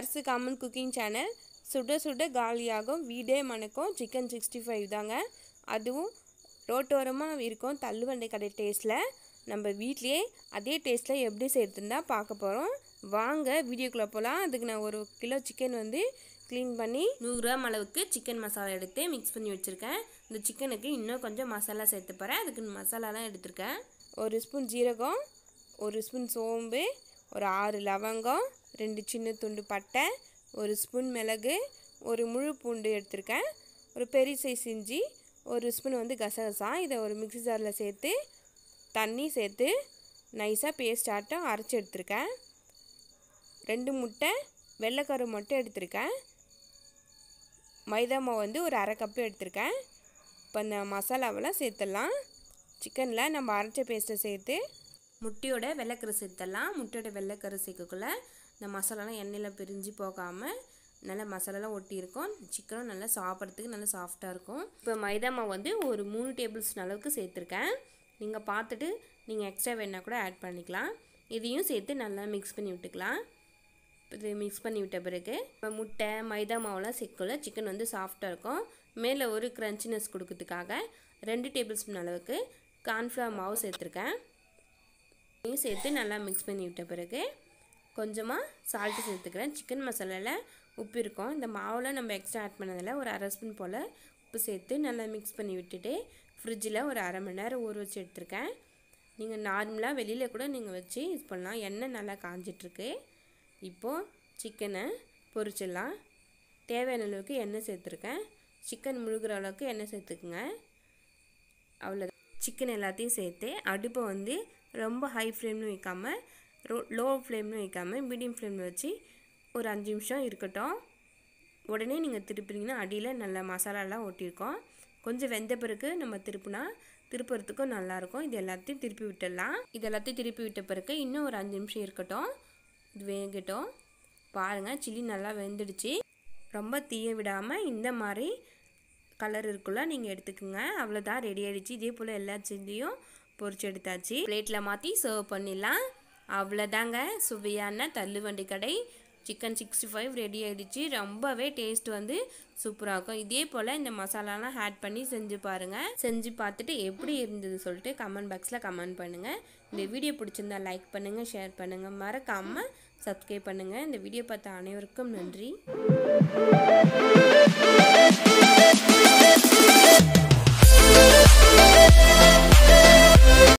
கர்சு common cooking channel சுட சுட காலியாகும் வீடே மணக்கும் சிக்கன் சிக்ஸ்டி ஃபைவ் தாங்க அதுவும் ரோட்டோரமாக இருக்கும் தள்ளுவண்டை கடை டேஸ்ட்டில் நம்ம வீட்லேயே அதே டேஸ்ட்டில் எப்படி செய்யறதுன்னு பார்க்க போகிறோம் வாங்க வீடியோக்குள்ளே போகலாம் அதுக்கு நான் ஒரு கிலோ சிக்கன் வந்து க்ளீன் பண்ணி நூறுரூவாம் அளவுக்கு சிக்கன் மசாலா எடுத்து மிக்ஸ் பண்ணி வச்சுருக்கேன் இந்த சிக்கனுக்கு இன்னும் கொஞ்சம் மசாலா சேர்த்து போகிறேன் அதுக்கு மசாலாலாம் எடுத்திருக்கேன் ஒரு ஸ்பூன் ஜீரகம் ஒரு ஸ்பூன் சோம்பு ஒரு ஆறு லவங்கம் ரெண்டு சின்ன துண்டு பட்டை ஒரு ஸ்பூன் மிளகு ஒரு முழு பூண்டு எடுத்திருக்கேன் ஒரு பெரிய சைஸ் இஞ்சி ஒரு ஸ்பூன் வந்து கசகசா இதை ஒரு மிக்சி ஜாரில் சேர்த்து தண்ணி சேர்த்து நைஸாக பேஸ்ட் ஆட்டம் அரைச்சி எடுத்திருக்கேன் ரெண்டு முட்டை வெள்ளைக்கரு மட்டும் எடுத்திருக்கேன் மைதா மாவு வந்து ஒரு அரை கப்பு எடுத்திருக்கேன் இப்போ இந்த மசாலாவெல்லாம் சேர்த்துடலாம் சிக்கனில் நம்ம அரைச்ச பேஸ்ட்டை சேர்த்து முட்டையோட வெள்ளைக்கரு சேர்த்தலாம் முட்டையோட வெள்ளைக்கரு சேர்க்கக்குள்ள இந்த மசாலாலாம் எண்ணெயில் பிரிஞ்சு போகாமல் நல்லா மசாலாலாம் ஒட்டியிருக்கும் சிக்கனும் நல்லா சாப்பிட்றதுக்கு நல்லா சாஃப்டாக இருக்கும் இப்போ மைதா மாவு வந்து ஒரு மூணு டேபிள் ஸ்பூன் அளவுக்கு சேர்த்துருக்கேன் நீங்கள் பார்த்துட்டு நீங்கள் எக்ஸ்ட்ரா வேணால் கூட ஆட் பண்ணிக்கலாம் இதையும் சேர்த்து நல்லா மிக்ஸ் பண்ணி விட்டுக்கலாம் இது மிக்ஸ் பண்ணி விட்ட பிறகு இப்போ முட்டை மைதா மாவுலாம் சிக்கல சிக்கன் வந்து சாஃப்டாக இருக்கும் மேலே ஒரு க்ரன்ச்சினஸ் கொடுக்கறதுக்காக ரெண்டு டேபிள் ஸ்பூன் அளவுக்கு கார்ன்ஃப்ளவர் மாவு சேர்த்துருக்கேன் சேர்த்து நல்லா மிக்ஸ் பண்ணி விட்ட பிறகு கொஞ்சமாக சால்ட்டு சேர்த்துக்கிறேன் சிக்கன் மசாலாவில் உப்பு இருக்கும் இந்த மாவில் நம்ம எக்ஸ்ட்ரா ஆட் பண்ணதில் ஒரு அரை ஸ்பூன் போல் உப்பு சேர்த்து நல்லா மிக்ஸ் பண்ணி விட்டுட்டு ஃப்ரிட்ஜில் ஒரு அரை மணி நேரம் ஊற வச்சு எடுத்திருக்கேன் நீங்கள் நார்மலாக வெளியில் கூட நீங்கள் வச்சு யூஸ் பண்ணலாம் எண்ணெய் நல்லா காஞ்சிட்ருக்கு இப்போது சிக்கனை பொரிச்சிடலாம் தேவையான அளவுக்கு எண்ணெய் சேர்த்துருக்கேன் சிக்கன் முழுகிற அளவுக்கு எண்ணெய் சேர்த்துக்குங்க அவ்வளோ சிக்கன் எல்லாத்தையும் சேர்த்து அடுப்பை வந்து ரொம்ப ஹை ஃப்ளேம்னு வைக்காமல் ரோ லோ ஃப்ளேம்னு வைக்காமல் மீடியம் ஃப்ளேமில் வச்சு ஒரு அஞ்சு நிமிஷம் இருக்கட்டும் உடனே நீங்கள் திருப்பினீங்கன்னா அடியில் நல்ல மசாலாலாம் ஒட்டியிருக்கோம் கொஞ்சம் வெந்த பிறகு நம்ம திருப்பினா திருப்புறதுக்கும் நல்லாயிருக்கும் இது எல்லாத்தையும் திருப்பி விட்டுடலாம் இது எல்லாத்தையும் திருப்பி விட்ட பிறகு இன்னும் ஒரு அஞ்சு நிமிஷம் இருக்கட்டும் இது வேகட்டும் பாருங்கள் சில்லி நல்லா வெந்துடுச்சு ரொம்ப தீய விடாமல் இந்த மாதிரி கலர் இருக்குள்ள நீங்கள் எடுத்துக்கோங்க அவ்வளோதான் ரெடி ஆகிடுச்சு இதே போல் எல்லா சில்லியும் பொறிச்சு எடுத்தாச்சு பிளேட்டில் மாற்றி சர்வ் பண்ணிடலாம் அவ்வளோதாங்க சுவையான தள்ளுவண்டி கடை சிக்கன் சிக்ஸ்டி ஃபைவ் ரெடி ஆகிடுச்சு ரொம்பவே டேஸ்ட் வந்து சூப்பராக இருக்கும் இதே போல் இந்த மசாலாலாம் ஆட் பண்ணி செஞ்சு பாருங்கள் செஞ்சு பார்த்துட்டு எப்படி இருந்தது சொல்லிட்டு கமெண்ட் பாக்ஸில் கமெண்ட் பண்ணுங்கள் இந்த வீடியோ பிடிச்சிருந்தா லைக் பண்ணுங்கள் ஷேர் பண்ணுங்கள் மறக்காமல் சப்ஸ்கிரைப் பண்ணுங்கள் இந்த வீடியோ பார்த்த அனைவருக்கும் நன்றி